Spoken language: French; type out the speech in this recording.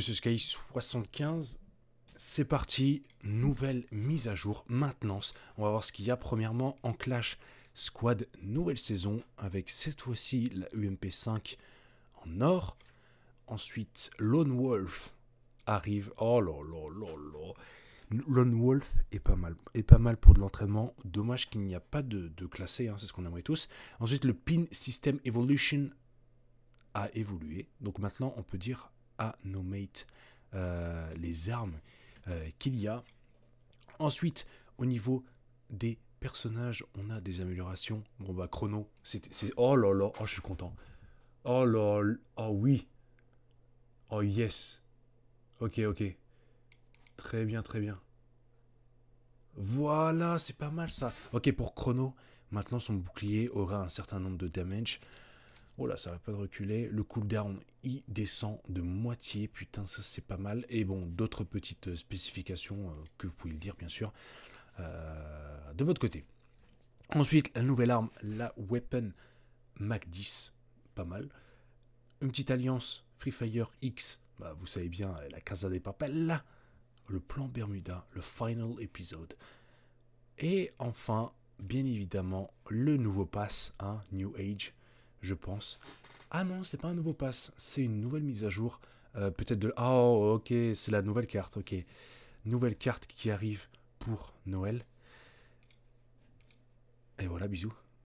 Monsieur Sky 75, c'est parti, nouvelle mise à jour, maintenance. On va voir ce qu'il y a premièrement en Clash Squad, nouvelle saison, avec cette fois-ci la UMP5 e en or. Ensuite, Lone Wolf arrive. Oh là là là là. Lone Wolf est pas mal, est pas mal pour de l'entraînement. Dommage qu'il n'y a pas de, de classé, hein, c'est ce qu'on aimerait tous. Ensuite, le Pin System Evolution a évolué. Donc maintenant, on peut dire nos mates euh, les armes euh, qu'il y a. Ensuite, au niveau des personnages, on a des améliorations. Bon bah chrono, c'est... Oh là là, oh je suis content. Oh là, oh oui. Oh yes. Ok, ok. Très bien, très bien. Voilà, c'est pas mal ça. Ok, pour chrono, maintenant son bouclier aura un certain nombre de damage. Oh là, ça va pas de reculer. Le cooldown, y descend de moitié. Putain, ça c'est pas mal. Et bon, d'autres petites euh, spécifications euh, que vous pouvez le dire, bien sûr, euh, de votre côté. Ensuite, la nouvelle arme, la Weapon Mac 10. Pas mal. Une petite alliance Free Fire X. Bah, vous savez bien, la Casa des Papelles, Là, le plan Bermuda, le final épisode. Et enfin, bien évidemment, le nouveau pass, hein, New Age je pense. Ah non, c'est pas un nouveau pass, c'est une nouvelle mise à jour. Euh, peut-être de... Ah, oh, ok, c'est la nouvelle carte, ok. Nouvelle carte qui arrive pour Noël. Et voilà, bisous.